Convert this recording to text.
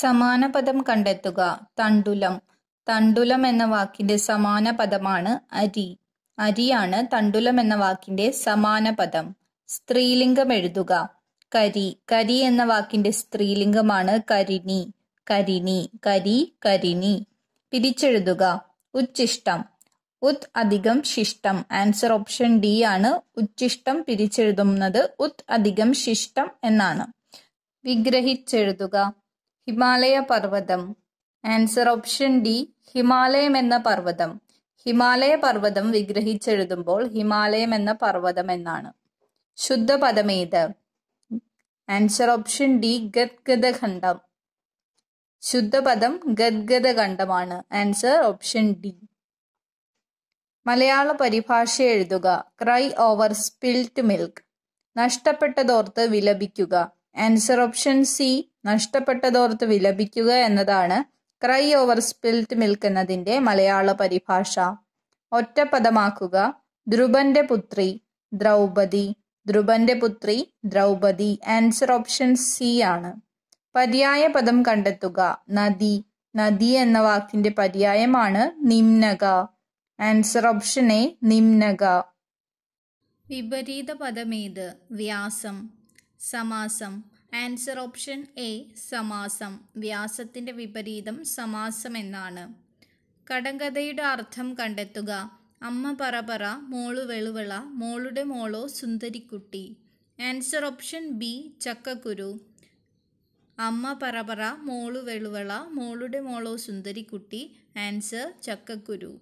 സമാന പദം കണ്ടെത്തുക തണ്ടുലം തണ്ടുലം എന്ന വാക്കിന്റെ സമാന പദമാണ് അരി അരിയാണ് തണ്ടുലം എന്ന വാക്കിന്റെ സമാന പദം സ്ത്രീലിംഗം എഴുതുക കരി കരി എന്ന വാക്കിന്റെ സ്ത്രീലിംഗമാണ് കരിണി കരിണി കരി കരിണി പിരിച്ചെഴുതുക ഉച്ചിഷ്ടം ഉത് അധികം ശിഷ്ടം ആൻസർ ഓപ്ഷൻ ഡി ആണ് ഉച്ചിഷ്ടം പിരിച്ചെഴുതുന്നത് ഉത് അധികം ശിഷ്ടം എന്നാണ് വിഗ്രഹിച്ചെഴുതുക ഹിമാലയ പർവ്വതം ആൻസർ ഓപ്ഷൻ ഡി ഹിമാലയം എന്ന പർവ്വതം ഹിമാലയ പർവ്വതം വിഗ്രഹിച്ചെഴുതുമ്പോൾ ഹിമാലയം എന്ന പർവ്വതം എന്നാണ് പദമേത് ആൻസർ ഓപ്ഷൻ ഡി ഗദ്ഗതഖണ്ഡം ശുദ്ധപദം ഗദ്ഗതഖണ്ഡമാണ് ആൻസർ ഓപ്ഷൻ ഡി മലയാള പരിഭാഷ എഴുതുക ക്രൈ ഓവർ സ്പിൽറ്റ് മിൽക്ക് നഷ്ടപ്പെട്ടതോർത്ത് വിലപിക്കുക ആൻസർ ഓപ്ഷൻ സി നഷ്ടപ്പെട്ടതോർത്ത് വിലപിക്കുക എന്നതാണ് ക്രൈ ഓവർ സ്പിൽറ്റ് മിൽക്ക് എന്നതിൻ്റെ മലയാള പരിഭാഷ ഒറ്റപ്പദമാക്കുക ധ്രുവന്റെ പുത്രി ദ്രൗപതി ധ്രുവന്റെ പുത്രി ദ്രൗപതി ആൻസർ ഓപ്ഷൻ സി ആണ് പര്യായ പദം കണ്ടെത്തുക നദി നദി എന്ന വാക്കിന്റെ പര്യായമാണ് നിംനക ആൻസർ ഓപ്ഷൻ എ നിംനക വിപരീത പദമേത് വ്യാസം സമാസം ആൻസർ ഓപ്ഷൻ എ സമാസം വ്യാസത്തിൻ്റെ വിപരീതം സമാസം എന്നാണ് കടങ്കഥയുടെ അർത്ഥം കണ്ടെത്തുക അമ്മ പറ പറ മോള് വെളുവള മോളുടെ മോളോ സുന്ദരിക്കുട്ടി ആൻസർ ഓപ്ഷൻ ബി ചക്കക്കുരു അമ്മ പറ പറ മോള് വെളുവള മോളുടെ മോളോ സുന്ദരിക്കുട്ടി ആൻസർ ചക്കക്കുരു